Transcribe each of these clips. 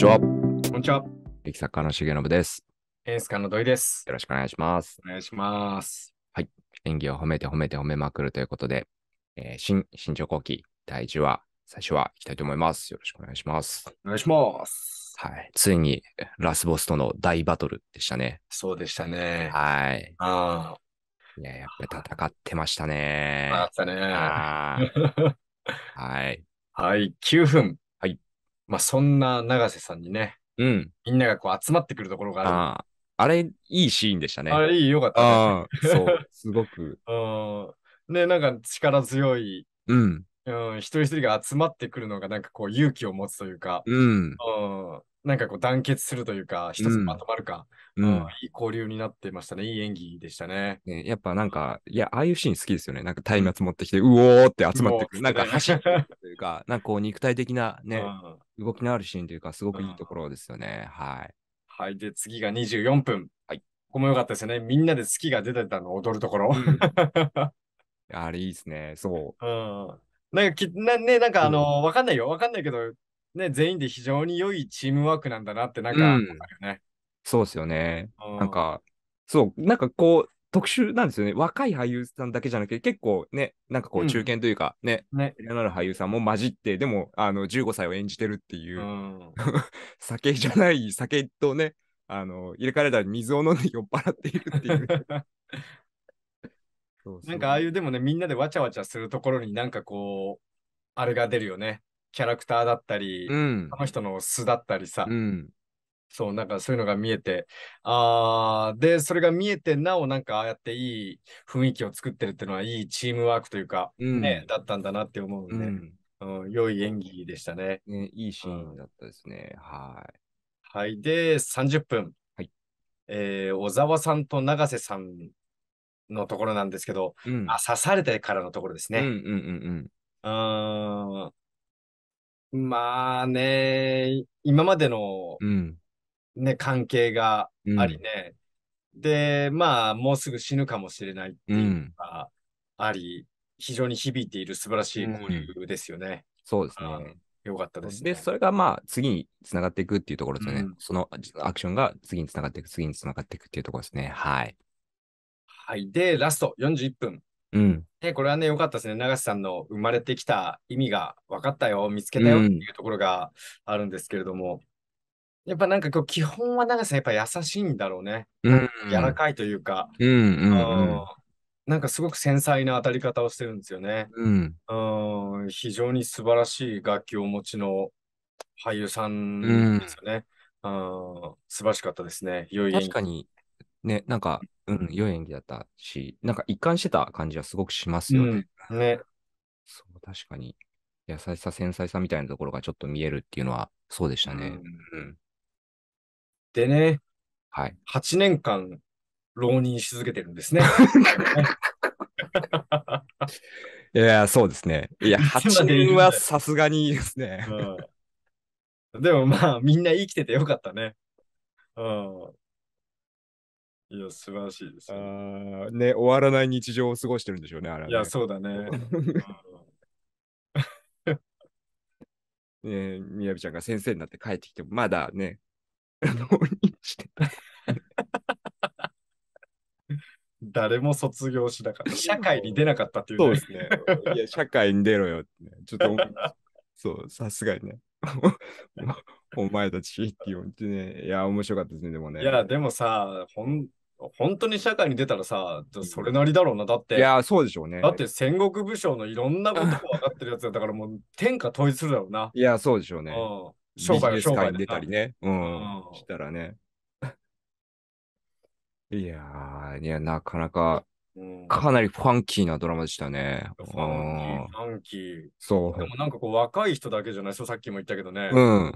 ちは。こんにちは。劇作家の重信です。演出家の土井です。よろしくお願いします。お願いします。はい。演技を褒めて褒めて褒めまくるということで、えー、新、新庄後期第1話、最初はいきたいと思います。よろしくお願いします。お願いします。はい。ついにラスボスとの大バトルでしたね。そうでしたね。はい。ああ。いや、やっぱり戦ってましたね。戦ってたね。はい。はい。9分。まあ、そんな永瀬さんにね、うん。みんながこう集まってくるところがある。ああれ、いいシーンでしたね。あれ、いい、よかったね、そう、すごく。ね、なんか力強い、うん。うん、一人一人が集まってくるのが、なんかこう、勇気を持つというか、うん。なんかこう団結するというか、一つまとまるか、うん、うん、いい交流になってましたね。いい演技でしたね。ねやっぱなんか、いや、ああいうシーン好きですよね。なんか松明持ってきて、うおーって集まってくる。なんか走ってくるというか、なんかこう肉体的なね、うん、動きのあるシーンというか、すごくいいところですよね。はい。はい。で、次が24分。はい。ここも良かったですよね。みんなで好きが出てたの踊るところ。あれいいですね。そう。うん。なんかき、なね、なんかあの、わ、かんないよ。わかんないけど、ね、全員で非常に良いチームワークなんだなって、なんか、うん、そうですよね。なんか、そう、なんかこう、特殊なんですよね。若い俳優さんだけじゃなくて、結構ね、なんかこう中堅というかね、ろん、な俳優さんも混じって、でも、あの、15歳を演じてるっていう、うん、酒じゃない酒とね、あの、入れ替えら水を飲んで酔っ払っているっていう。そうそうなんかああいうでもね、みんなでわちゃわちゃするところになんかこう、あれが出るよね。キャラクターだったり、うん、あの人の素だったりさ、うん、そう、なんかそういうのが見えて、あで、それが見えて、なおなんかああやっていい雰囲気を作ってるっていうのは、いいチームワークというか、うん、ね、だったんだなって思うんで、うん、良い演技でしたね。ね、いいシーンだったですね。はい。はい。で、30分。はい。えー、小沢さんと永瀬さんのところなんですけど、うん、あ刺されてからのところですね。うんうんうんうん。まあね、今までの、うんね、関係がありね、うん、で、まあ、もうすぐ死ぬかもしれないっていうのがあり、うん、非常に響いている素晴らしい交流ですよね。うん、そうですね。よかったですね。で、それがまあ、次につながっていくっていうところですね。そのアクションが次につながっていく、次につながっていくっていうところですね。はい。はい。で、ラスト41分。うん、でこれはね、良かったですね。永瀬さんの生まれてきた意味が分かったよ、見つけたよっていうところがあるんですけれども、やっぱなんかこう基本は長さやっぱ優しいんだろうね。うん、柔らかいというか、うんうんうんなんかすごく繊細な当たり方をしてるんですよね。うん、非常に素晴らしい楽器をお持ちの俳優さんですよね。うん、素晴らしかったですね。良い演技。確かに、ね、なんか、うん、良い演技だったし、なんか一貫してた感じはすごくしますよね。うん、ね。そう、確かに。優しさ、繊細さみたいなところがちょっと見えるっていうのは、そうでしたね。うん、うんでね、はい。8年間、浪人し続けてるんですね。いや、そうですね。いや、8年はさすがにいいですねうん、でもまあ、みんな生きててよかったね。うん。いや、素晴らしいです、ね、ね、終わらない日常を過ごしてるんでしょうね、あれ、ね、いや、そうだね。ねみやびちゃんが先生になって帰ってきても、まだね、浪人してた。誰も卒業しなかった。社会に出なかったっていう、そうですね。いや、社会に出ろよって、ね、ちょっと、そう、さすがにね。お前たちって言ってね、いや、面白かったですね、でもね。いや、でもさ、ほん本当に社会に出たらさ、それなりだろうな、だって。いや、そうでしょうね。だって戦国武将のいろんなことを分かってるやつだから、もう天下統一するだろうな。いや、そうでしょうね。うん商売ビジ界に出たりね、うん、したらね。いやー、いや、なかなか、かなりファンキーなドラマでしたね。ファンキー、ファンキー。そう。でもなんかこう、若い人だけじゃないそう、さっきも言ったけどね。うん。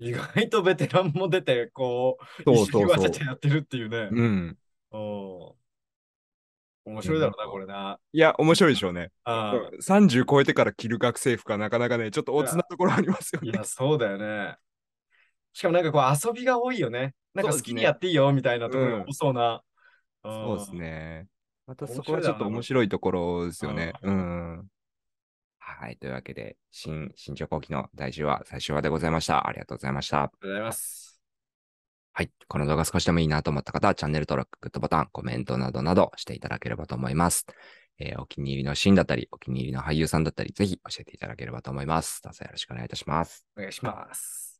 意外とベテランも出て、こう、そうそうそう一緒にわちゃちゃやってるっていうね。うん。お面白いだろうな、これな。いや、面白いでしょうね。あ30超えてから着る学生服はなかなかね、ちょっとおつなところありますよね。いや、そうだよね。しかもなんかこう遊びが多いよね。なんか好きにやっていいよみたいなところが多そうな。そうですね。またそこはちょっと面白いところですよね。うん。はい。というわけで、新、新庄後期の大事は最終話でございました。ありがとうございました。ありがとうございます。はい。この動画少しでもいいなと思った方は、チャンネル登録、グッドボタン、コメントなどなどしていただければと思います。えー、お気に入りのシーンだったり、お気に入りの俳優さんだったり、ぜひ教えていただければと思います。どうぞよろしくお願いいたします。お願いします。